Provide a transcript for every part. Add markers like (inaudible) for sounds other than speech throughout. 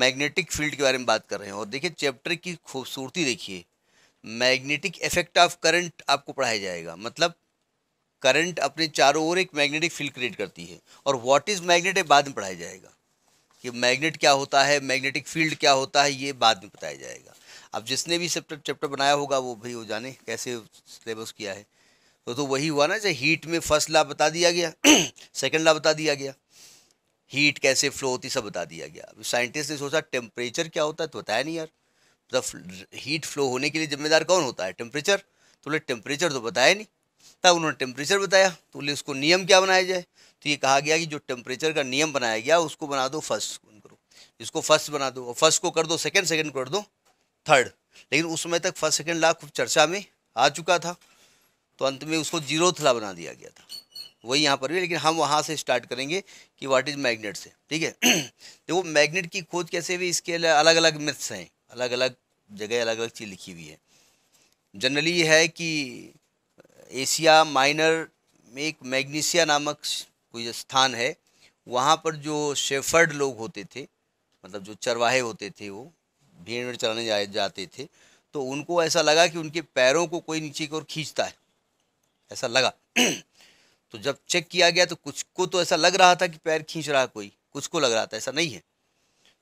magnetic field के बारे में बात कर रहे हैं और देखिए चैप्टर की खूबसूरती देखिए मैग्नेटिक इफेक्ट ऑफ करंट आपको पढ़ाया जाएगा मतलब करंट अपने चारों ओर एक मैग्नेटिक फील्ड क्रिएट करती है और व्हाट इज़ मैग्नेट है बाद में पढ़ाया जाएगा कि मैग्नेट क्या होता है मैग्नेटिक फील्ड क्या होता है ये बाद में बताया जाएगा अब जिसने भी सेप्टर चैप्टर बनाया होगा वो भाई वो जाने कैसे सिलेबस किया है तो तो वही हुआ ना जैसे हीट में फर्स्ट ला बता दिया गया सेकंड (clears throat) ला बता दिया गया हीट कैसे फ्लो होती सब बता दिया गया साइंटिस्ट ने सोचा टेम्परेचर क्या होता है तो बताया नहीं यार मतलब हीट फ्लो होने के लिए जिम्मेदार कौन होता है टेम्परेचर तो बोले टेम्परेचर तो बताया नहीं तब उन्होंने टेम्परेचर बताया तो बोले उसको नियम क्या बनाया जाए तो ये कहा गया कि जो टेम्परेचर का नियम बनाया गया उसको बना दो फर्स्ट करो इसको फर्स्ट बना दो और फर्स्ट को कर दो सेकेंड सेकेंड कर दो थर्ड लेकिन उस समय तक फर्स्ट सेकेंड ला खूब चर्चा में आ चुका था तो अंत में उसको जीरो थला बना दिया गया था वही यहाँ पर भी लेकिन हम वहाँ से स्टार्ट करेंगे कि व्हाट इज़ मैग्नेट से ठीक है (clears throat) देखो मैग्नेट की खोज कैसे हुई इसके अलग अलग मिथ्स हैं अलग अलग जगह अलग अलग चीज़ लिखी हुई है जनरली ये है कि एशिया माइनर में एक मैग्नीशिया नामक कोई स्थान है वहाँ पर जो शेफर्ड लोग होते थे मतलब जो चरवाहे होते थे वो भीड़ में चलाने जा, जाते थे तो उनको ऐसा लगा कि उनके पैरों को कोई नीचे की ओर खींचता है ऐसा लगा (clears throat) तो जब चेक किया गया तो कुछ को तो ऐसा लग रहा था कि पैर खींच रहा कोई कुछ को लग रहा था ऐसा नहीं है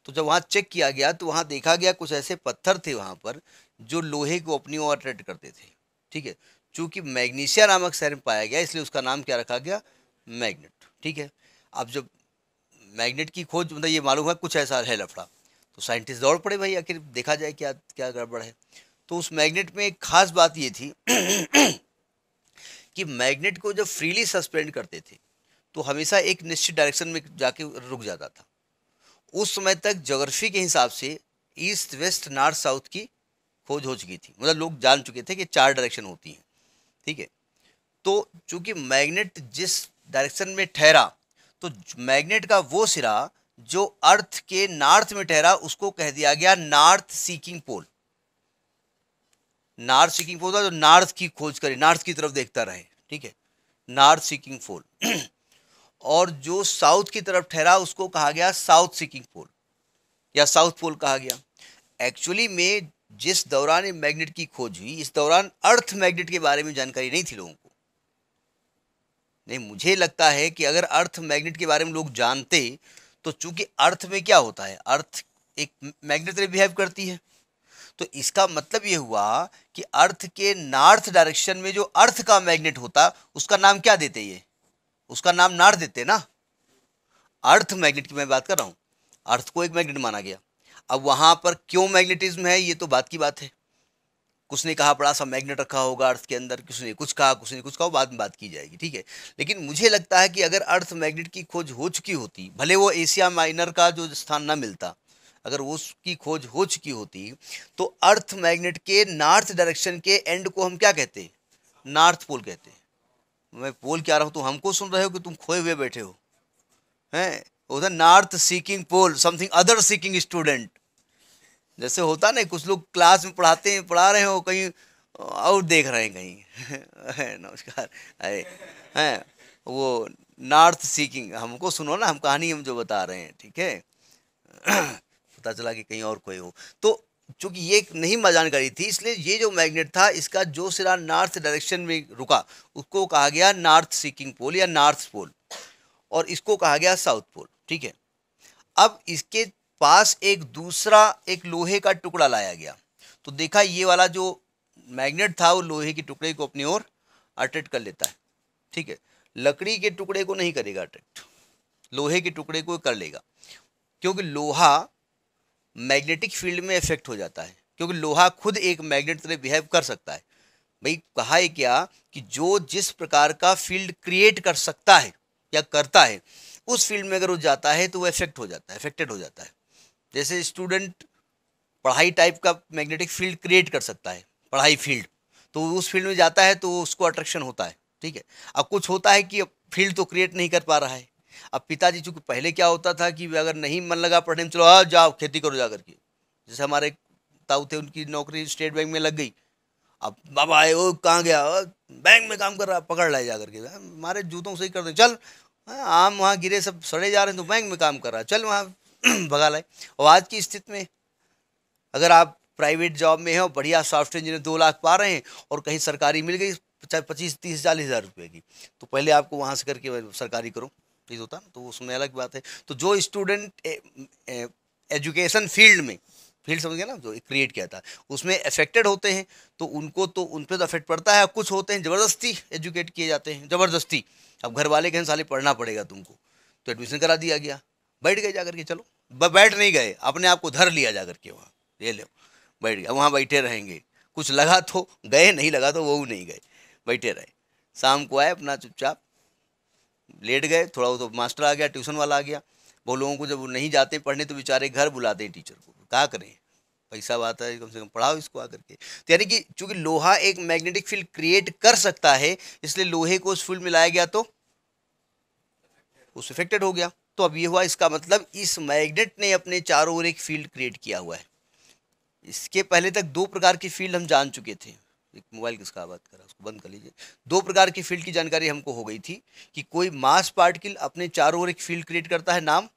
तो जब वहाँ चेक किया गया तो वहाँ देखा गया कुछ ऐसे पत्थर थे वहाँ पर जो लोहे को अपनी ओर अट्रैक्ट करते थे ठीक है चूँकि मैग्नीशिया नामक शहर में पाया गया इसलिए उसका नाम क्या रखा गया मैग्नेट ठीक है अब जब मैग्नेट की खोज मतलब ये मालूम है कुछ ऐसा है लफड़ा तो साइंटिस्ट दौड़ पड़े भाई आखिर देखा जाए क्या क्या गड़बड़ है तो उस मैग्नेट में एक खास बात ये थी कि मैग्नेट को जब फ्रीली सस्पेंड करते थे तो हमेशा एक निश्चित डायरेक्शन में जाके रुक जाता था उस समय तक जोग्राफी के हिसाब से ईस्ट वेस्ट नॉर्थ साउथ की खोज हो चुकी थी मतलब लोग जान चुके थे कि चार डायरेक्शन होती हैं ठीक है तो चूंकि मैग्नेट जिस डायरेक्शन में ठहरा तो मैग्नेट का वो सिरा जो अर्थ के नॉर्थ में ठहरा उसको कह दिया गया north seeking pole north seeking pole था तो नार्थ की खोज करे नार्थ की तरफ देखता रहे ठीक है नार्थ सीकिंग फोल और जो साउथ की तरफ ठहरा उसको कहा गया साउथ सीकिंग पोल या साउथ पोल कहा गया एक्चुअली में जिस दौरान मैग्नेट की खोज हुई इस दौरान अर्थ मैग्नेट के बारे में जानकारी नहीं थी लोगों को नहीं मुझे लगता है कि अगर अर्थ मैग्नेट के बारे में लोग जानते तो चूंकि अर्थ में क्या होता है अर्थ एक मैग्नेट बिहेव करती है तो इसका मतलब ये हुआ कि अर्थ के नॉर्थ डायरेक्शन में जो अर्थ का मैग्नेट होता उसका नाम क्या देते ये उसका नाम नार्थ देते ना अर्थ मैग्नेट की मैं बात कर रहा हूँ अर्थ को एक मैग्नेट माना गया अब वहाँ पर क्यों मैग्नेटिज्म है ये तो बात की बात है कुछ ने कहा बड़ा सा मैग्नेट रखा होगा अर्थ के अंदर किसी ने कुछ कहा कुछ ने कुछ कहा बाद में बात की जाएगी ठीक है लेकिन मुझे लगता है कि अगर अर्थ मैग्नेट की खोज हो चुकी होती भले वो एशिया माइनर का जो स्थान ना मिलता अगर उसकी खोज हो चुकी होती तो अर्थ मैग्नेट के नॉर्थ डायरेक्शन के एंड को हम क्या कहते हैं नॉर्थ पोल कहते हैं मैं पोल क्या रहा हूँ तुम तो हमको सुन रहे हो कि तुम खोए हुए बैठे हो हैं उधर north seeking pole something other seeking student जैसे होता ना कुछ लोग क्लास में पढ़ाते हैं पढ़ा रहे हो कहीं और देख रहे हैं कहीं (laughs) नमस्कार अरे हैं वो नॉर्थ सीकिंग हमको सुनो ना हम कहानी हम जो बता रहे हैं ठीक है (clears throat) पता चला कि कहीं और कोई हो तो चूंकि ये नहीं जानकारी थी इसलिए ये जो मैग्नेट था इसका जो सिरा नॉर्थ डायरेक्शन में रुका उसको कहा गया नॉर्थ सीकिंग पोल या नॉर्थ पोल और इसको कहा गया साउथ पोल ठीक है अब इसके पास एक दूसरा एक लोहे का टुकड़ा लाया गया तो देखा ये वाला जो मैग्नेट था वो लोहे के टुकड़े को अपनी ओर अट्रैक्ट कर लेता है ठीक है लकड़ी के टुकड़े को नहीं करेगा अट्रैक्ट लोहे के टुकड़े को कर लेगा क्योंकि लोहा मैग्नेटिक फील्ड में इफेक्ट हो जाता है क्योंकि लोहा खुद एक मैग्नेट तरह बिहेव कर सकता है भाई कहा है क्या कि जो जिस प्रकार का फील्ड क्रिएट कर सकता है या करता है उस फील्ड में अगर वो जाता है तो वो इफेक्ट हो जाता है इफेक्टेड हो जाता है जैसे स्टूडेंट पढ़ाई टाइप का मैग्नेटिक फील्ड क्रिएट कर सकता है पढ़ाई फील्ड तो उस फील्ड में जाता है तो उसको अट्रैक्शन होता है ठीक है अब कुछ होता है कि फील्ड तो क्रिएट नहीं कर पा रहा है अब पिताजी चूंकि पहले क्या होता था कि अगर नहीं मन लगा पढ़ने में चलो आ जाओ खेती करो जा करके जैसे हमारे ताऊ थे उनकी नौकरी स्टेट बैंक में लग गई अब बाबा आए वो कहाँ गया बैंक में काम कर रहा पकड़ लाए जा करके हमारे जूतों से ही कर दो चल हाँ, आम वहाँ गिरे सब सड़े जा रहे हैं तो बैंक में काम कर रहा चल वहाँ (clears throat) भगा लाए और आज की स्थिति में अगर आप प्राइवेट जॉब में हैं और बढ़िया सॉफ्टवेयर इंजीनियर दो लाख पा रहे हैं और कहीं सरकारी मिल गई पच्चीस तीस चालीस हज़ार रुपये की तो पहले आपको वहाँ से करके सरकारी करो प्लीज़ होता तो उसमें अलग बात है तो जो स्टूडेंट एजुकेशन फील्ड में फील्ड समझ गए ना जो क्रिएट किया था उसमें अफेक्टेड होते हैं तो उनको तो उन पर तो अफेक्ट पड़ता है कुछ होते हैं ज़बरदस्ती एजुकेट किए जाते हैं ज़बरदस्ती अब घर वाले कहें साले पढ़ना पड़ेगा तुमको तो एडमिशन करा दिया गया बैठ गए जाकर के चलो बैठ नहीं गए अपने आप को धर लिया जाकर के वहाँ ले लो बैठ गया वहाँ बैठे रहेंगे कुछ लगा तो गए नहीं लगा तो वो नहीं गए बैठे रहे शाम को आए अपना चुपचाप लेट गए थोड़ा तो मास्टर आ गया ट्यूशन वाला आ गया वो लोगों को जब नहीं जाते पढ़ने तो बेचारे घर बुलाते हैं टीचर को क्या करें पैसा आता है कम से कम पढ़ाओ इसको आकर के तो यानी कि चूंकि लोहा एक मैग्नेटिक फील्ड क्रिएट कर सकता है इसलिए लोहे को उस फील्ड में लाया गया तो उस इफेक्टेड हो गया तो अब ये हुआ इसका मतलब इस मैग्नेट ने अपने चारों ओर एक फील्ड क्रिएट किया हुआ है इसके पहले तक दो प्रकार की फील्ड हम जान चुके थे एक मोबाइल किसका रहा है उसको बंद कर लीजिए दो प्रकार की फील्ड की जानकारी हमको हो गई थी कि कोई मास पार्टिकल अपने चारों ओर एक फील्ड क्रिएट करता है नाम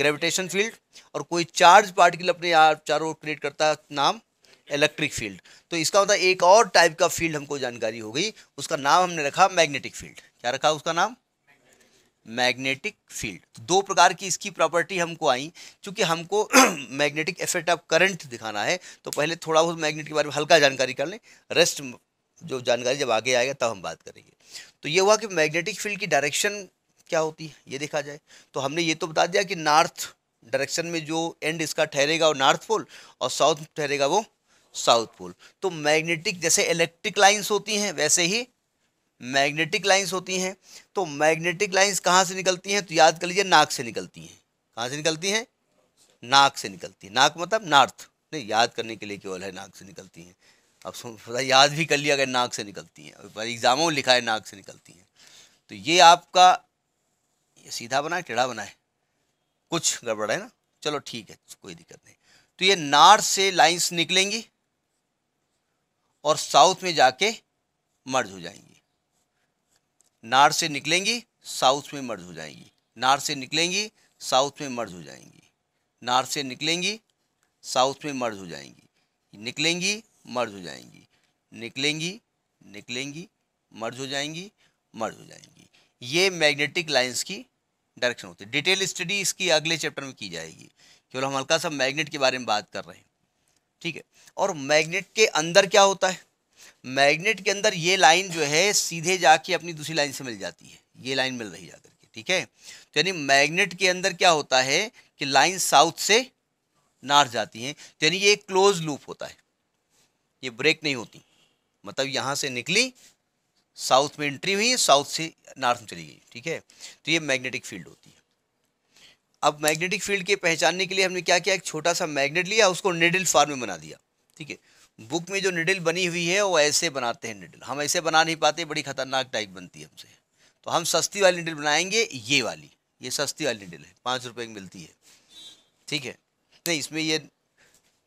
ग्रेविटेशन फील्ड और कोई चार्ज पार्टिकल अपने चारों ओर क्रिएट करता है नाम इलेक्ट्रिक फील्ड तो इसका मतलब एक और टाइप का फील्ड हमको जानकारी हो गई उसका नाम हमने रखा मैग्नेटिक फील्ड क्या रखा उसका नाम मैग्नेटिक फील्ड दो प्रकार की इसकी प्रॉपर्टी हमको आई क्योंकि हमको (clears throat) मैग्नेटिक इफेक्ट ऑफ करंट दिखाना है तो पहले थोड़ा बहुत मैग्नेट के बारे में हल्का जानकारी कर लें रेस्ट जो जानकारी जब आगे आएगा तब हम बात करेंगे तो ये हुआ कि मैग्नेटिक फील्ड की डायरेक्शन क्या होती है ये देखा जाए तो हमने ये तो बता दिया कि नॉर्थ डायरेक्शन में जो एंड इसका ठहरेगा वो नॉर्थ पोल और साउथ ठहरेगा वो साउथ पोल तो मैग्नेटिक जैसे इलेक्ट्रिक लाइंस होती हैं वैसे ही मैग्नेटिक लाइंस होती हैं तो मैग्नेटिक लाइंस कहाँ से निकलती हैं तो याद कर लीजिए नाक से निकलती हैं कहाँ से निकलती हैं नाक से निकलती है नाक मतलब नार्थ नहीं याद करने के लिए केवल है नाक से निकलती हैं अब पता याद भी कर लिया अगर नाक से निकलती हैं एग्ज़ामों में लिखा है नाक से निकलती हैं तो ये आपका ये सीधा बनाए टेढ़ा बनाए कुछ गड़बड़ है ना चलो ठीक है कोई दिक्कत नहीं तो ये नार्थ से लाइंस निकलेंगी और साउथ में जाके मर्ज हो जाएंगी नार से निकलेंगी साउथ में मर्ज हो जाएंगी नार से निकलेंगी साउथ में मर्ज हो जाएंगी नार से निकलेंगी साउथ में मर्ज हो जाएंगी निकलेंगी मर्ज हो जाएंगी निकलेंगी निकलेंगी मर्ज हो जाएंगी मर्ज हो जाएंगी ये मैग्नेटिक लाइंस की डायरेक्शन होती है डिटेल स्टडी इसकी अगले चैप्टर में की जाएगी केवल हम हल्का सा मैग्नेट के बारे में बात कर रहे हैं ठीक है और मैग्नेट के अंदर क्या होता है मैग्नेट के अंदर ये लाइन जो है सीधे जाके अपनी दूसरी लाइन से मिल जाती है ये लाइन मिल रही जाकर के ठीक है तो यानी मैग्नेट के अंदर क्या होता है कि लाइन साउथ से नॉर्थ जाती हैं तो यानी ये क्लोज लूप होता है ये ब्रेक नहीं होती मतलब यहाँ से निकली साउथ में एंट्री हुई साउथ से नॉर्थ में चली गई ठीक है तो ये मैग्नेटिक फील्ड होती है अब मैग्नेटिक फील्ड के पहचानने के लिए हमने क्या किया एक छोटा सा मैग्नेट लिया उसको निडिल फॉर्म में बना दिया ठीक है बुक में जो निडिल बनी हुई है वो ऐसे बनाते हैं निडल हम ऐसे बना नहीं पाते बड़ी खतरनाक टाइप बनती है हमसे तो हम सस्ती वाली निडिल बनाएंगे ये वाली ये सस्ती वाली निडल है पाँच रुपये की मिलती है ठीक है नहीं इसमें ये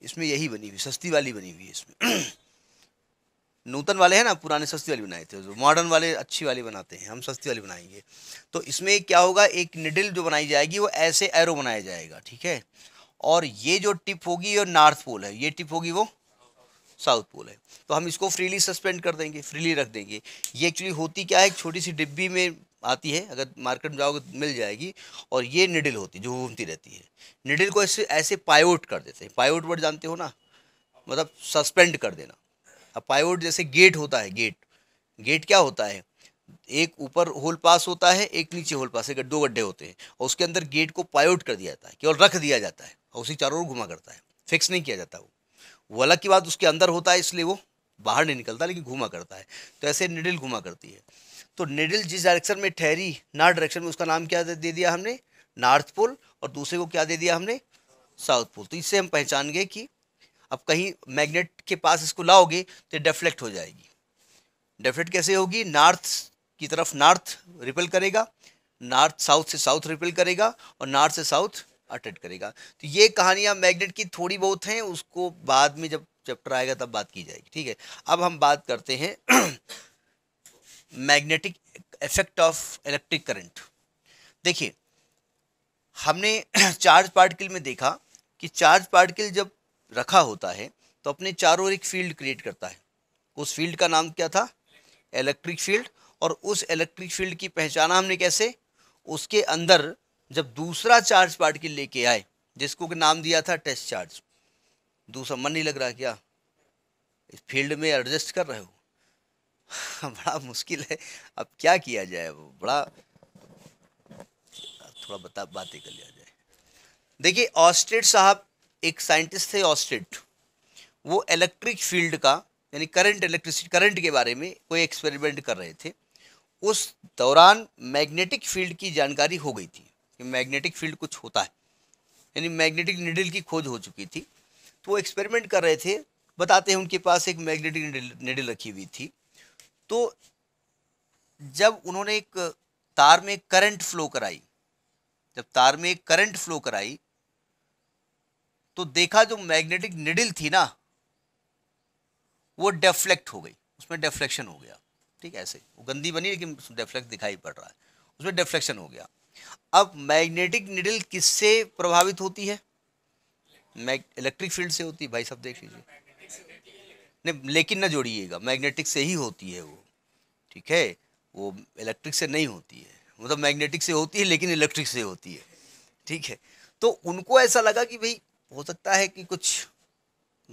इसमें यही बनी हुई सस्ती वाली बनी हुई है इसमें (clears throat) नूतन वाले हैं ना पुराने सस्ती वाली बनाए थे जो मॉडर्न वाले अच्छी वाली बनाते हैं हम सस्ती वाली बनाएंगे तो इसमें क्या होगा एक निडिल जो बनाई जाएगी वो ऐसे एरो बनाया जाएगा ठीक है और ये जो टिप होगी ये नॉर्थ पोल है ये टिप होगी वो साउथ पोल है तो हम इसको फ्रीली सस्पेंड कर देंगे फ्रीली रख देंगे ये एक्चुअली होती क्या है एक छोटी सी डिब्बी में आती है अगर मार्केट में जाओगे तो मिल जाएगी और ये निडिल होती है जो घूमती रहती है निडिल को ऐसे ऐसे पायोट कर देते हैं पायोट वर्ड जानते हो ना मतलब सस्पेंड कर देना अब पायोट जैसे गेट होता है गेट गेट क्या होता है एक ऊपर होल पास होता है एक नीचे होल पास है दो गड्ढे होते हैं और उसके अंदर गेट को पायोट कर दिया जाता है केवल रख दिया जाता है और उसी चारों ओर घुमा करता है फिक्स नहीं किया जाता वो वो अलग की बात उसके अंदर होता है इसलिए वो बाहर नहीं निकलता लेकिन घूमा करता है तो ऐसे निडिल घूमा करती है तो निडिल जिस डायरेक्शन में ठहरी नॉर्थ डायरेक्शन में उसका नाम क्या दे दिया हमने नॉर्थ पोल और दूसरे को क्या दे दिया हमने साउथ पोल तो इससे हम पहचान गए कि अब कहीं मैग्नेट के पास इसको लाओगे तो डेफ्लेक्ट हो जाएगी डेफ्लेक्ट कैसे होगी नॉर्थ की तरफ नॉर्थ रिपेल करेगा नॉर्थ साउथ से साउथ रिपेल करेगा और नॉर्थ से साउथ अटेंड करेगा तो ये कहानियाँ मैग्नेट की थोड़ी बहुत हैं उसको बाद में जब चैप्टर आएगा तब बात की जाएगी ठीक है अब हम बात करते हैं (clears throat) magnetic effect of electric current देखिए हमने (clears throat) चार्ज पार्टिकल में देखा कि चार्ज पार्टिकल जब रखा होता है तो अपने चारों ओर एक फील्ड क्रिएट करता है उस फील्ड का नाम क्या था इलेक्ट्रिक फील्ड और उस इलेक्ट्रिक फील्ड की पहचान हमने कैसे उसके अंदर जब दूसरा चार्ज पार्टिकल लेके आए जिसको कि नाम दिया था टेस्ट चार्ज दूसरा मन नहीं लग रहा क्या इस फील्ड में एडजस्ट कर रहे हो (laughs) बड़ा मुश्किल है अब क्या किया जाए वो बड़ा थोड़ा बता बातें कर लिया जाए देखिए ऑस्टेड साहब एक साइंटिस्ट थे ऑस्टेड वो इलेक्ट्रिक फील्ड का यानी करंट इलेक्ट्रिसिटी करंट के बारे में कोई एक्सपेरिमेंट कर रहे थे उस दौरान मैग्नेटिक फील्ड की जानकारी हो गई थी कि मैग्नेटिक फील्ड कुछ होता है यानी मैग्नेटिक निडल की खोज हो चुकी थी तो वो एक्सपेरिमेंट कर रहे थे बताते हैं उनके पास एक मैग्नेटिक निडल रखी हुई थी तो जब उन्होंने एक तार में करंट फ्लो कराई जब तार में करंट फ्लो कराई तो देखा जो मैग्नेटिक निडल थी ना वो डेफ्लेक्ट हो गई उसमें डेफ्लेक्शन हो गया ठीक है ऐसे वो गंदी बनी लेकिन डेफ्लेक्ट दिखाई पड़ रहा है उसमें डेफ्लेक्शन हो गया अब मैग्नेटिक निडल किससे प्रभावित होती है इलेक्ट्रिक फील्ड से होती है भाई साहब देख लीजिए नहीं लेकिन ना जोड़िएगा मैग्नेटिक से ही होती है वो ठीक है वो इलेक्ट्रिक से नहीं होती है मतलब मैग्नेटिक से होती है लेकिन इलेक्ट्रिक से होती है ठीक है तो उनको ऐसा लगा कि भाई हो सकता है कि कुछ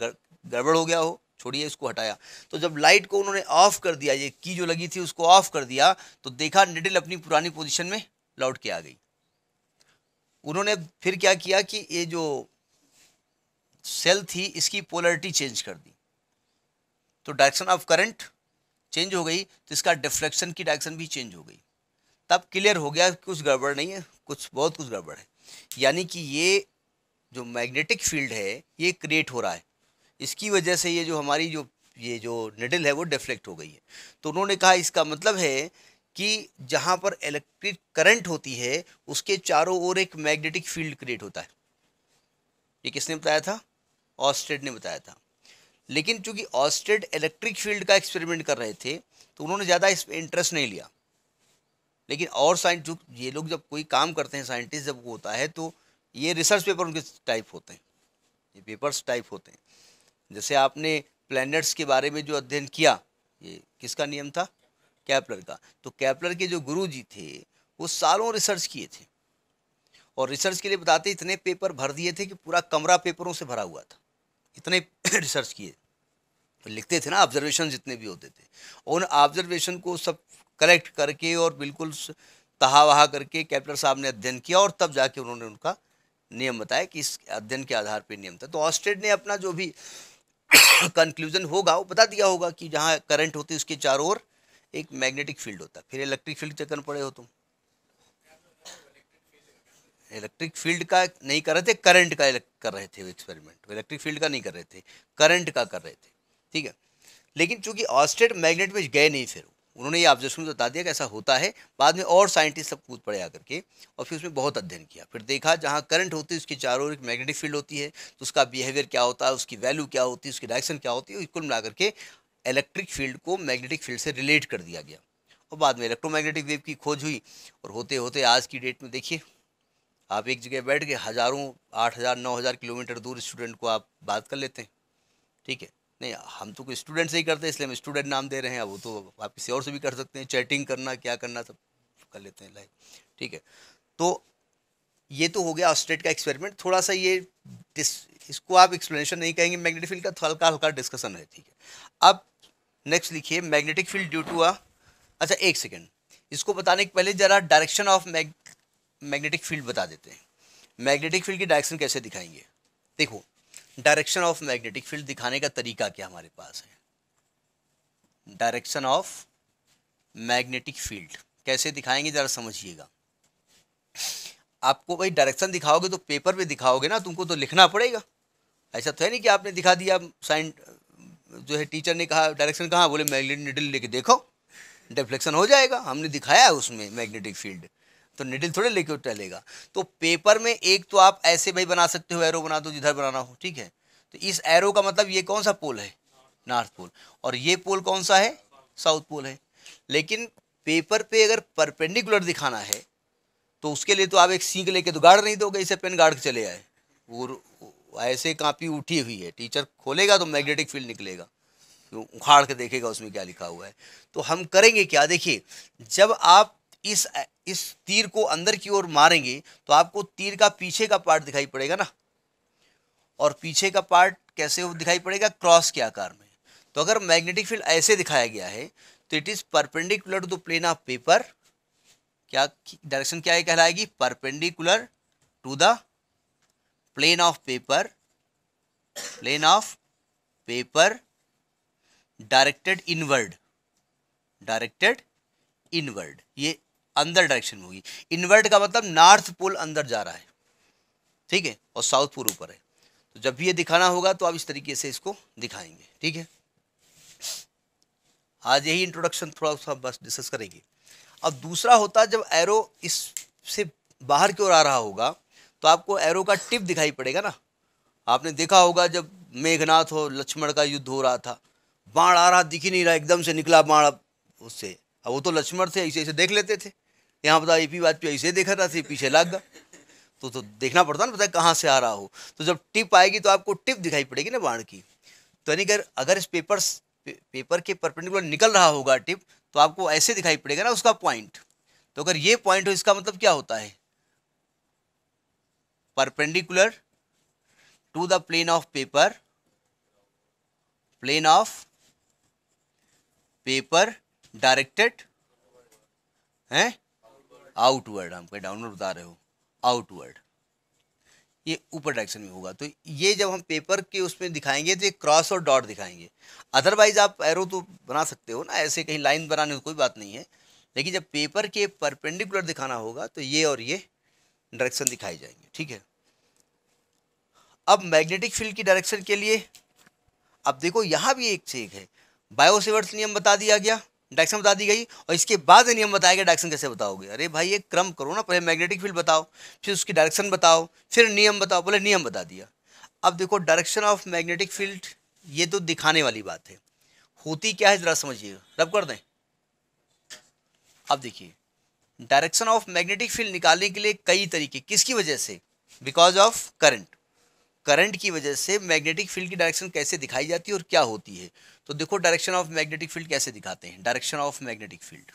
गड़बड़ हो गया हो छोड़िए इसको हटाया तो जब लाइट को उन्होंने ऑफ कर दिया ये की जो लगी थी उसको ऑफ कर दिया तो देखा निडिल अपनी पुरानी पोजिशन में लौट के आ गई उन्होंने फिर क्या किया कि ये जो सेल थी इसकी पोलरिटी चेंज कर दी तो डायरेक्शन ऑफ करंट चेंज हो गई तो इसका डिफ्लेक्शन की डायरेक्शन भी चेंज हो गई तब क्लियर हो गया कुछ गड़बड़ नहीं है कुछ बहुत कुछ गड़बड़ है यानी कि ये जो मैग्नेटिक फील्ड है ये क्रिएट हो रहा है इसकी वजह से ये जो हमारी जो ये जो निडल है वो डिफ्लेक्ट हो गई है तो उन्होंने कहा इसका मतलब है कि जहाँ पर इलेक्ट्रिक करंट होती है उसके चारों ओर एक मैग्नेटिक फील्ड क्रिएट होता है ये किसने बताया था ऑस्टेड ने बताया था लेकिन चूंकि ऑस्टेड इलेक्ट्रिक फील्ड का एक्सपेरिमेंट कर रहे थे तो उन्होंने ज़्यादा इस पर इंटरेस्ट नहीं लिया लेकिन और साइंस जो ये लोग जब कोई काम करते हैं साइंटिस्ट जब होता है तो ये रिसर्च पेपर उनके टाइप होते हैं ये पेपर्स टाइप होते हैं जैसे आपने प्लैनेट्स के बारे में जो अध्ययन किया ये किसका नियम था कैपलर का तो कैपलर के जो गुरु जी थे वो सालों रिसर्च किए थे और रिसर्च के लिए बताते इतने पेपर भर दिए थे कि पूरा कमरा पेपरों से भरा हुआ था इतने रिसर्च (coughs) किए तो लिखते थे ना ऑब्जर्वेशन जितने भी होते थे उन ऑब्जर्वेशन को सब कलेक्ट करके और बिल्कुल तहा वहा करके कैप्टर साहब ने अध्ययन किया और तब जाके उन्होंने उनका नियम बताया कि इस अध्ययन के आधार पर नियम था तो ऑस्ट्रेड ने अपना जो भी कंक्लूजन (coughs) होगा वो बता दिया होगा कि जहाँ करंट होती है उसके चारों ओर एक मैग्नेटिक फील्ड होता है फिर इलेक्ट्रिक फील्ड चक्कर पड़े हो तुम इलेक्ट्रिक फील्ड का नहीं कर रहे थे करंट का कर रहे थे एक्सपेरिमेंट इलेक्ट्रिक फील्ड का नहीं कर रहे थे करंट का कर रहे थे ठीक है लेकिन चूंकि ऑस्ट्रेट मैग्नेट में गए नहीं फिर उन्होंने ये ऑब्जर्वेशन बता दिया कि ऐसा होता है बाद में और साइंटिस्ट सब कूद पड़े आकर के और फिर उसमें बहुत अध्ययन किया फिर देखा जहाँ करंट होती है उसके चारों ओर एक मैग्नेटिक फील्ड होती है तो उसका बिहेवियर क्या होता है उसकी वैल्यू क्या होती है उसकी डायरेक्शन क्या होती है कुल मिलाकर करके इलेक्ट्रिक फील्ड को मैग्नेटिक फील्ड से रिलेट कर दिया गया और बाद में इलेक्ट्रोमैग्नेटिक वेव की खोज हुई और होते होते आज की डेट में देखिए आप एक जगह बैठ के हज़ारों आठ हज़ार नौ हज़ार किलोमीटर दूर स्टूडेंट को आप बात कर लेते हैं ठीक है नहीं हम तो कोई स्टूडेंट से ही करते हैं इसलिए हम स्टूडेंट नाम दे रहे हैं वो तो आप किसी और से भी कर सकते हैं चैटिंग करना क्या करना सब कर लेते हैं लाइव ठीक है तो ये तो हो गया ऑस्ट्रेट का एक्सपेरिमेंट थोड़ा सा ये डिस इसको आप एक्सप्लेनेशन नहीं कहेंगे मैग्नेटिक फील्ड का हल्का हल्का डिस्कशन है ठीक है अब नेक्स्ट लिखिए magnetic field due to a अच्छा एक सेकेंड इसको बताने के पहले ज़रा direction of mag magnetic field बता देते हैं मैग्नेटिक फील्ड की डायरेक्शन कैसे दिखाएंगे देखो डायरेक्शन ऑफ मैग्नेटिक फील्ड दिखाने का तरीका क्या हमारे पास है डायरेक्शन ऑफ मैग्नेटिक फील्ड कैसे दिखाएंगे ज़रा समझिएगा आपको भाई डायरेक्शन दिखाओगे तो पेपर पे दिखाओगे ना तुमको तो लिखना पड़ेगा ऐसा तो है नहीं कि आपने दिखा दिया साइन जो है टीचर ने कहा डायरेक्शन कहाँ बोले मैग्नेटिक निडल लेके देखो डिफ्लेक्शन हो जाएगा हमने दिखाया है उसमें मैग्नेटिक फील्ड तो निडल थोड़े लेके टहलेगा तो पेपर में एक तो आप ऐसे भाई बना सकते हो एरो बना दो जिधर बनाना हो ठीक है तो इस एरो का मतलब ये कौन सा पोल है नॉर्थ पोल और ये पोल कौन सा है साउथ पोल है लेकिन पेपर पे अगर परपेंडिकुलर दिखाना है तो उसके लिए तो आप एक सीख लेके तो गाड़ नहीं दोगे इसे पेन गाड़ के चले आए वो ऐसे कापी उठी हुई है टीचर खोलेगा तो मैग्नेटिक फील्ड निकलेगा उखाड़ के देखेगा उसमें क्या लिखा हुआ है तो हम करेंगे क्या देखिए जब आप इस इस तीर को अंदर की ओर मारेंगे तो आपको तीर का पीछे का पार्ट दिखाई पड़ेगा ना और पीछे का पार्ट कैसे दिखाई पड़ेगा क्रॉस के आकार में तो अगर मैग्नेटिक फील्ड ऐसे दिखाया गया है तो it is perpendicular to the plane of paper क्या डायरेक्शन क्या है कहलाएगी perpendicular to the plane of paper plane of paper directed inward directed inward ये अंदर डायरेक्शन में होगी इनवर्ड का मतलब नॉर्थ पोल अंदर जा रहा है ठीक है और साउथ पोल ऊपर है तो जब भी ये दिखाना होगा तो आप इस तरीके से इसको दिखाएंगे ठीक है आज यही इंट्रोडक्शन थोड़ा सा बस डिस्कस करेंगे अब दूसरा होता है जब एरो इससे बाहर की ओर आ रहा होगा तो आपको एरो का टिप दिखाई पड़ेगा ना आपने देखा होगा जब मेघनाथ और लक्ष्मण का युद्ध हो रहा था बाढ़ आ रहा दिख ही नहीं रहा एकदम से निकला बाढ़ उससे अब वो तो लक्ष्मण थे ऐसे ऐसे देख लेते थे यहाँ पता ए पी वाजपेयी ऐसे देखा था पीछे लाग गया तो तो देखना पड़ता ना पता कहाँ से आ रहा हो तो जब टिप आएगी तो आपको टिप दिखाई पड़ेगी ना बाढ़ की तो यानी अगर अगर इस पेपर पे, पेपर के परपेंडिकुलर निकल रहा होगा टिप तो आपको ऐसे दिखाई पड़ेगा ना उसका पॉइंट तो अगर ये पॉइंट हो इसका मतलब क्या होता है perpendicular to the plane of paper plane of paper directed हैं आउटवर्ड कहीं डाउनवर्ड बता रहे हो आउटवर्ड ये ऊपर डायरेक्शन में होगा तो ये जब हम पेपर के उसमें दिखाएंगे तो ये क्रॉस और डॉट दिखाएंगे अदरवाइज आप एरो तो बना सकते हो ना ऐसे कहीं लाइन बनाने की कोई बात नहीं है लेकिन जब पेपर के परपेंडिकुलर दिखाना होगा तो ये और ये डायरेक्शन दिखाई जाएंगे ठीक है अब मैग्नेटिक फील्ड की डायरेक्शन के लिए अब देखो यहाँ भी एक से एक है बायोसेवर्स नियम बता दिया गया डायरेक्शन बता दी गई और इसके बाद नियम बताया गया डायरेक्शन कैसे बताओगे अरे भाई एक क्रम करो ना पहले मैग्नेटिक फील्ड बताओ फिर उसकी डायरेक्शन बताओ फिर नियम बताओ बोले नियम बता दिया अब देखो डायरेक्शन ऑफ मैग्नेटिक फील्ड ये तो दिखाने वाली बात है होती क्या है ज़रा समझिए रब कर दें अब देखिए डायरेक्शन ऑफ मैग्नेटिक फील्ड निकालने के लिए कई तरीके किसकी वजह से बिकॉज ऑफ करंट करंट की वजह से मैग्नेटिक फील्ड की डायरेक्शन कैसे दिखाई जाती है और क्या होती है तो देखो डायरेक्शन ऑफ मैग्नेटिक फील्ड कैसे दिखाते हैं direction of magnetic field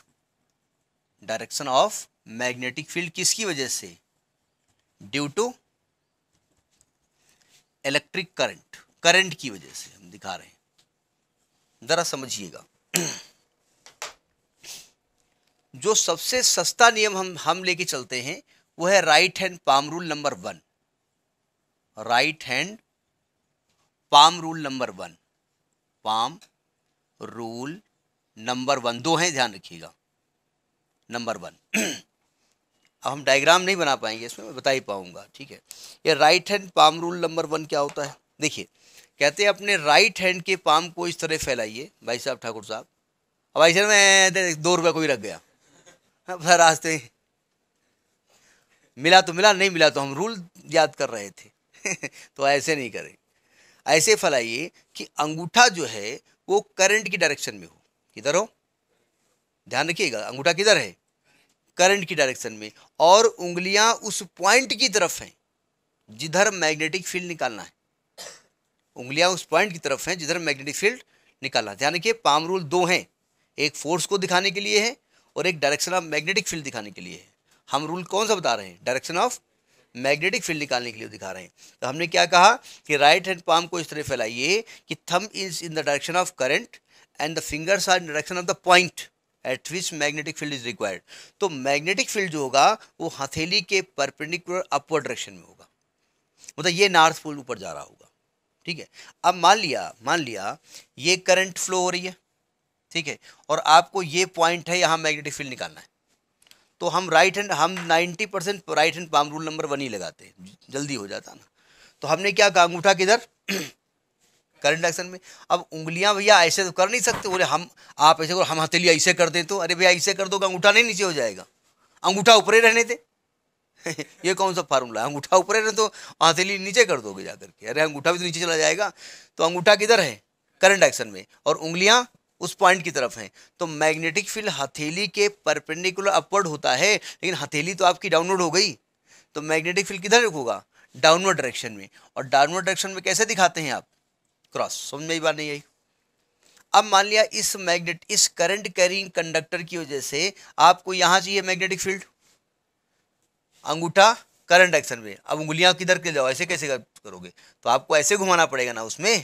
direction of magnetic field किसकी वजह से due to electric current current की वजह से हम दिखा रहे हैं ज़रा समझिएगा जो सबसे सस्ता नियम हम हम लेके चलते हैं वो है right hand palm rule number one right hand palm rule number one palm rule number one दो हैं ध्यान रखिएगा नंबर वन (clears throat) अब हम डायग्राम नहीं बना पाएंगे इसमें मैं बता ही पाऊंगा ठीक है ये right hand palm rule number one क्या होता है देखिए कहते हैं अपने राइट हैंड के पाम को इस तरह फैलाइए भाई साहब ठाकुर साहब अब भाई साहब मैं दो रुपये कोई रख गया (laughs) रास्ते तो मिला तो मिला नहीं मिला तो हम रूल याद कर रहे थे (laughs) तो ऐसे नहीं करें ऐसे फैलाइए कि अंगूठा जो है वो करंट की डायरेक्शन में हो किधर हो ध्यान रखिएगा अंगूठा किधर है करंट की डायरेक्शन में और उंगलियां उस पॉइंट की तरफ हैं जिधर मैग्नेटिक फील्ड निकालना है उंगलियां उस पॉइंट की तरफ हैं जिधर मैग्नेटिक फील्ड निकालना है ध्यान रखिए पाम रूल दो हैं एक फोर्स को दिखाने के लिए है और एक डायरेक्शन ऑफ मैग्नेटिक फील्ड दिखाने के लिए है हम रूल कौन सा बता रहे हैं डायरेक्शन ऑफ मैग्नेटिक फील्ड निकालने के लिए दिखा रहे हैं तो हमने क्या कहा कि राइट हैंड पाम को इस तरह फैलाइए कि thumb is in the direction of current and the fingers are in direction of the point at which magnetic field is required तो मैग्नेटिक फील्ड जो होगा वो हथेली के परपेंडिकुलर अपवर्ड डायरेक्शन में होगा मतलब ये नॉर्थ पोल ऊपर जा रहा होगा ठीक है अब मान लिया मान लिया ये करंट फ्लो हो रही है ठीक है और आपको ये पॉइंट है यहाँ मैग्नेटिक फील्ड निकालना है तो हम राइट हैंड हम 90 percent right hand palm rule number one ही लगाते हैं जल्दी हो जाता ना तो हमने क्या कहा अंगूठा किधर करंट (clears throat) एक्शन में अब उंगलियां भैया ऐसे तो कर नहीं सकते बोले हम आप ऐसे करो हम हथेली ऐसे कर दें तो अरे भैया ऐसे कर दो अंगूठा नहीं नीचे हो जाएगा अंगूठा ऊपरे रहने दे (laughs) ये कौन सा फार्मूला है अंगूठा ऊपरे रहने तो हथेली नीचे कर दोगे जाकर के अरे अंगूठा भी तो नीचे चला जाएगा तो अंगूठा किधर है करंट एक्शन में और उंगलियां उस पॉइंट की तरफ हैं तो मैग्नेटिक फील्ड हथेली के परपेंडिकुलर अपवर्ड होता है लेकिन हथेली तो आपकी डाउनवर्ड हो गई तो मैग्नेटिक फील्ड किधर होगा डाउनवर्ड डायरेक्शन में और डाउनवर्ड डायरेक्शन में कैसे दिखाते हैं आप क्रॉस समझ में बात नहीं आई अब मान लिया इस मैग्नेट इस करंट कैरिंग कंडक्टर की वजह से आपको यहां चाहिए मैग्नेटिक फील्ड अंगूठा करंट डायरेक्शन में अब उंगलियां किधर के जाओ ऐसे कैसे करोगे तो आपको ऐसे घुमाना पड़ेगा ना उसमें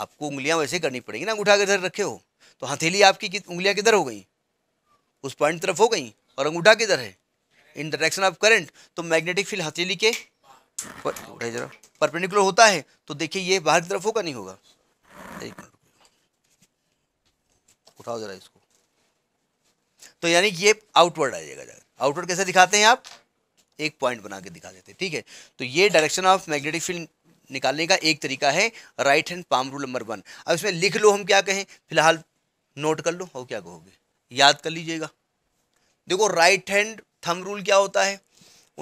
आपको उंगलियां वैसे करनी पड़ेगी ना अंगूठा किधर रखे हो तो हथेली आपकी कि, उंगलियां किधर हो गई उस पॉइंट तरफ हो गई और अंगूठा किधर है इन डायरेक्शन ऑफ करंट तो मैग्नेटिक फील्ड हथेली के पर परपेंडिकुलर होता है तो देखिए ये बाहर की तरफ होगा नहीं होगा एक मिनट उठाओ जरा इसको तो यानी ये आउटवर्ड आ जाएगा आउटवर्ड कैसे दिखाते हैं आप एक पॉइंट बना के दिखा देते हैं ठीक है तो ये डायरेक्शन ऑफ मैग्नेटिक फील्ड निकालने का एक तरीका है right hand palm rule number one अब इसमें लिख लो हम क्या कहें फिलहाल नोट कर लो और क्या कहोगे याद कर लीजिएगा देखो राइट हैंड थम रूल क्या होता है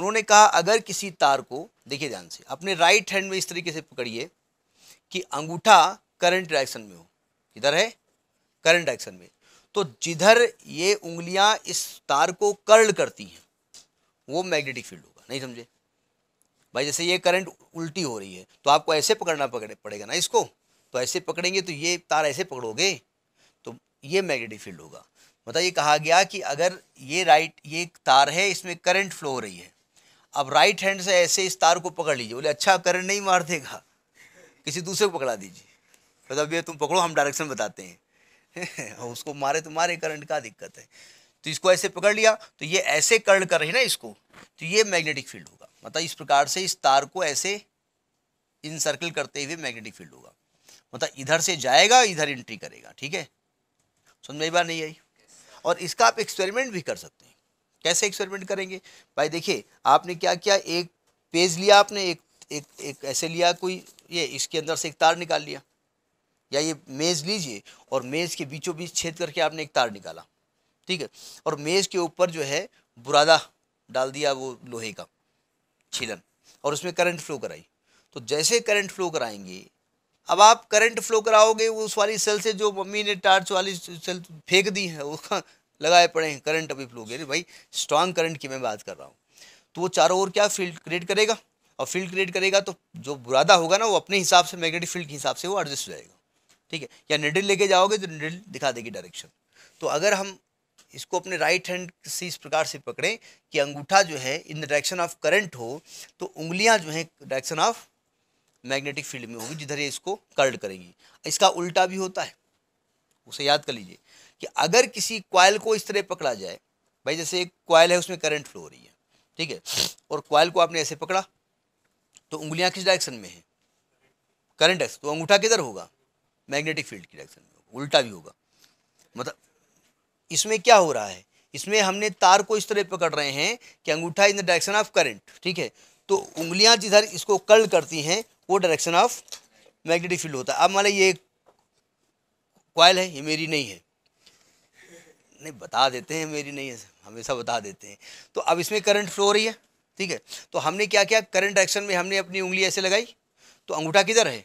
उन्होंने कहा अगर किसी तार को देखिए ध्यान से अपने राइट हैंड में इस तरीके से पकड़िए कि अंगूठा करंट डायरेक्शन में हो इधर है करंट डायरेक्शन में तो जिधर ये उंगलियां इस तार को कर्ल करती हैं वो मैग्नेटिक फील्ड होगा नहीं समझे भाई जैसे ये करंट उल्टी हो रही है तो आपको ऐसे पकड़ना पकड़े पड़ेगा ना इसको तो ऐसे पकड़ेंगे तो ये तार ऐसे पकड़ोगे तो ये मैग्नेटिक फील्ड होगा मतलब ये कहा गया कि अगर ये राइट ये तार है इसमें करंट फ्लो हो रही है अब राइट हैंड से ऐसे इस तार को पकड़ लीजिए बोले अच्छा करंट नहीं मार देगा किसी दूसरे को पकड़ा दीजिए मतलब तो ये तुम पकड़ो हम डायरेक्शन बताते हैं (laughs) हाँ, उसको मारे तो मारे करंट का दिक्कत है तो इसको ऐसे पकड़ लिया तो ये ऐसे कर्ण कर रही ना इसको तो ये मैग्नेटिक फील्ड होगा मतलब इस प्रकार से इस तार को ऐसे इन सर्कल करते हुए मैग्नेटिक फील्ड होगा मतलब इधर से जाएगा इधर एंट्री करेगा ठीक है समझ में बात नहीं आई और इसका आप एक्सपेरिमेंट भी कर सकते हैं कैसे एक्सपेरिमेंट करेंगे भाई देखिए आपने क्या किया एक पेज लिया आपने एक एक एक ऐसे लिया कोई ये इसके अंदर से एक तार निकाल लिया या ये मेज़ लीजिए और मेज़ के बीचों बीच छेद करके आपने एक तार निकाला ठीक है और मेज़ के ऊपर जो है बुरादा डाल दिया वो लोहे का छीलन और उसमें करंट फ्लो कराई तो जैसे करंट फ्लो कराएंगे अब आप करंट फ्लो कराओगे वो उस वाली सेल से जो मम्मी ने टार्च वाली सेल फेंक दी है उसका (laughs) लगाए पड़े हैं करंट अभी फ्लो अरे भाई स्ट्रांग करंट की मैं बात कर रहा हूँ तो वो चारों ओर क्या फील्ड क्रिएट करेगा और फील्ड क्रिएट करेगा तो जो बुरादा होगा ना वो अपने हिसाब से मैग्नेटिक फील्ड के हिसाब से वो एडजस्ट हो जाएगा ठीक है या निडिल लेके जाओगे तो निडिल दिखा देगी डायरेक्शन तो अगर हम इसको अपने राइट हैंड से इस प्रकार से पकड़ें कि अंगूठा जो है इन डायरेक्शन ऑफ करंट हो तो उंगलियां जो हैं डायरेक्शन ऑफ मैग्नेटिक फील्ड में होगी जिधर ये इसको कर्ल करेंगी इसका उल्टा भी होता है उसे याद कर लीजिए कि अगर किसी क्वाइल को इस तरह पकड़ा जाए भाई जैसे एक क्वाइल है उसमें करंट फ्लो हो रही है ठीक है और क्वाइल को आपने ऐसे पकड़ा तो उंगलियां किस डायरेक्शन में है करंट डायरेक्शन तो अंगूठा किधर होगा मैग्नेटिक फील्ड की डायरेक्शन में उल्टा भी होगा मतलब इसमें क्या हो रहा है इसमें हमने तार को इस तरह पकड़ रहे हैं कि अंगूठा in the direction of current ठीक है तो उंगलियां जिधर इसको कर्ल करती हैं वो डायरेक्शन ऑफ मैग्नेटिक फील्ड होता है अब माना ये क्वाइल है ये मेरी नहीं है नहीं बता देते हैं मेरी नहीं है हमेशा बता देते हैं तो अब इसमें करंट फ्लो हो रही है ठीक है तो हमने क्या किया करंट डायरेक्शन में हमने अपनी उंगली ऐसे लगाई तो अंगूठा किधर है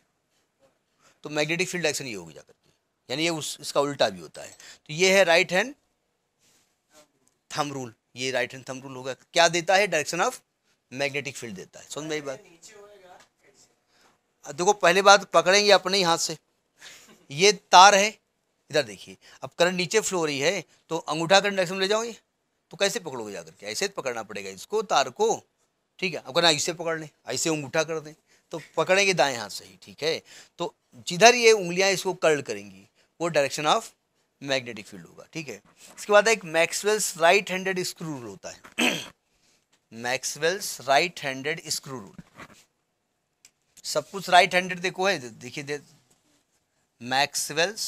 तो मैग्नेटिक फील्ड डायरेक्शन ये होगी जाकर यानी ये उस इसका उल्टा भी होता है तो ये है राइट हैंड थम रूल ये राइट हैंड थम रूल होगा क्या देता है डायरेक्शन ऑफ मैग्नेटिक फील्ड देता है समझ में बात देखो पहले बात पकड़ेंगे अपने ही हाथ से ये तार है इधर देखिए अब करंट नीचे फ्लो हो रही है तो अंगूठा करंट डायरेक्शन ले जाओगे तो कैसे पकड़ोगे जाकर के ऐसे पकड़ना पड़ेगा इसको तार को ठीक है अब कहना ऐसे पकड़ लें ऐसे अंगूठा कर दें तो पकड़ेंगे दाएं हाथ से ही ठीक है तो जिधर ये उंगलियां इसको कर्ल करेंगी वो डायरेक्शन ऑफ मैग्नेटिक फील्ड होगा ठीक है इसके बाद एक Maxwell's right handed screw rule होता है Maxwell's right handed screw rule सब कुछ राइट हैंडेड देखो है देखिए दे मैक्सवेल्स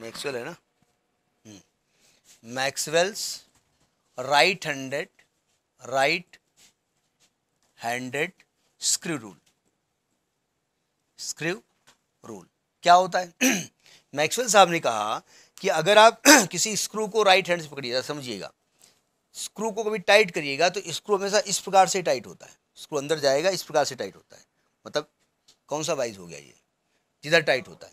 मैक्सवेल है ना Maxwell's right handed right handed screw rule screw rule क्या होता है (clears throat) मैक्सवेल साहब ने कहा कि अगर आप (clears throat) किसी स्क्रू को राइट हैंड से पकड़िएगा समझिएगा स्क्रू को कभी टाइट करिएगा तो स्क्रू हमेशा इस प्रकार से टाइट होता है स्क्रू अंदर जाएगा इस प्रकार से टाइट होता है मतलब कौन सा वाइज हो गया ये जिधर टाइट होता है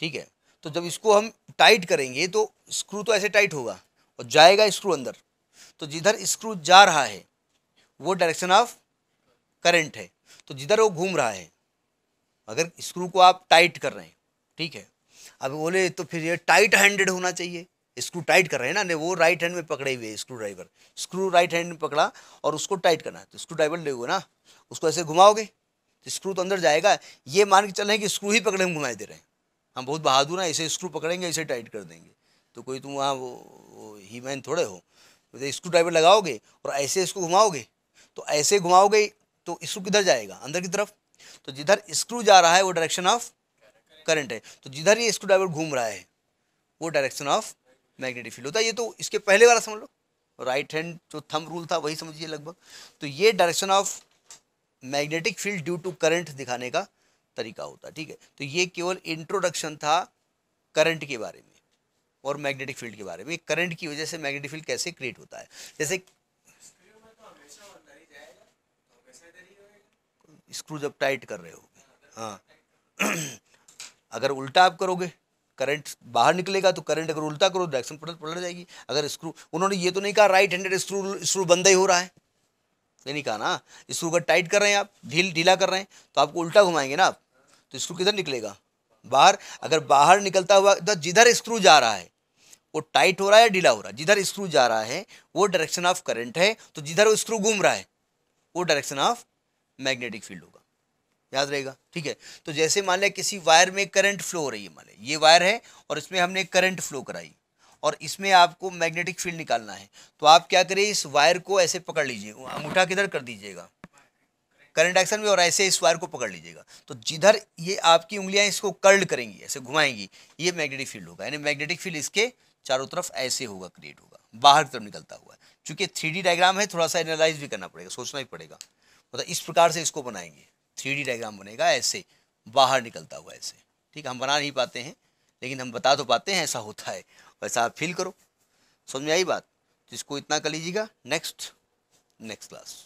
ठीक है तो जब इसको हम टाइट करेंगे तो स्क्रू तो ऐसे टाइट होगा और जाएगा स्क्रू अंदर तो जिधर स्क्रू जा रहा है वो डायरेक्शन ऑफ करंट है तो जिधर वो घूम रहा है अगर स्क्रू को आप टाइट कर रहे हैं ठीक है अब बोले तो फिर ये टाइट हैंडेड होना चाहिए स्क्रू टाइट कर रहे हैं ना नहीं वो राइट हैंड में पकड़े हुए screw driver screw right hand में पकड़ा और उसको टाइट करना है तो स्क्रू ड्राइवर हुए ना उसको ऐसे घुमाओगे तो स्क्रू तो अंदर जाएगा ये मान के चल रहे हैं कि स्क्रू ही पकड़े हम घुमाए दे रहे हैं हम बहुत बहादुर हैं इसे स्क्रू पकड़ेंगे इसे टाइट कर देंगे तो कोई तुम वहाँ वो, वो ही मैन थोड़े हो तो स्क्रू ड्राइवर लगाओगे और ऐसे इसको घुमाओगे तो ऐसे घुमाओगे तो स्क्रू किधर जाएगा अंदर की तरफ तो जिधर स्क्रू जा रहा है वो डायरेक्शन ऑफ करंट है तो जिधर ये स्क्रू ड्राइवर घूम रहा है वो डायरेक्शन ऑफ मैग्नेटिक फील्ड होता है ये तो इसके पहले वाला समझ लो राइट हैंड जो थम रूल था वही समझिए लगभग तो ये direction of magnetic field due to current दिखाने का तरीका होता है ठीक है तो ये केवल इंट्रोडक्शन था करंट के बारे में और मैग्नेटिक फील्ड के बारे में करंट की वजह से मैग्नेटिक फील्ड कैसे क्रिएट होता है जैसे स्क्रू जब टाइट कर रहे होगे हाँ (clears throat) अगर उल्टा आप करोगे करंट बाहर निकलेगा तो करंट अगर उल्टा करो डायरेक्शन तो पलट पलट जाएगी अगर स्क्रू उन्होंने ये तो नहीं कहा राइट हैंडेड स्क्रू स्क्रू बंद ही हो रहा है ये नहीं कहा ना स्क्रू अगर टाइट कर रहे हैं आप ढील ढीला कर रहे हैं तो आपको उल्टा घुमाएंगे ना आप तो स्क्रू किधर निकलेगा बाहर अगर बाहर निकलता हुआ तो जिधर स्क्रू जा रहा है वो टाइट हो रहा है ढीला हो रहा है जिधर स्क्रू जा रहा है वो डायरेक्शन ऑफ करंट है तो जिधर वो स्क्रू घूम रहा है वो डायरेक्शन ऑफ मैग्नेटिक फील्ड होगा याद रहेगा ठीक है तो जैसे मान लिया किसी वायर में करंट फ्लो हो रही है मान लिया ये वायर है और इसमें हमने करंट फ्लो कराई और इसमें आपको मैग्नेटिक फील्ड निकालना है तो आप क्या करिए इस वायर को ऐसे पकड़ लीजिए अंगूठा किधर कर दीजिएगा करंट एक्शन में और ऐसे इस वायर को पकड़ लीजिएगा तो जिधर ये आपकी उंगलियां इसको कर्ल करेंगी ऐसे घुमाएंगी ये मैग्नेटिक फील्ड होगा यानी मैग्नेटिक फील्ड इसके चारों तरफ ऐसे होगा क्रिएट होगा बाहर की तरफ निकलता हुआ चूंकि थ्री डायग्राम है थोड़ा सा एनालाइज भी करना पड़ेगा सोचना ही पड़ेगा मतलब इस प्रकार से इसको बनाएंगे थ्री डी डायग्राम बनेगा ऐसे बाहर निकलता हुआ ऐसे ठीक हम बना नहीं पाते हैं लेकिन हम बता तो पाते हैं ऐसा होता है वैसा आप फील करो समझ में आई बात तो इसको इतना कर लीजिएगा नेक्स्ट नेक्स्ट क्लास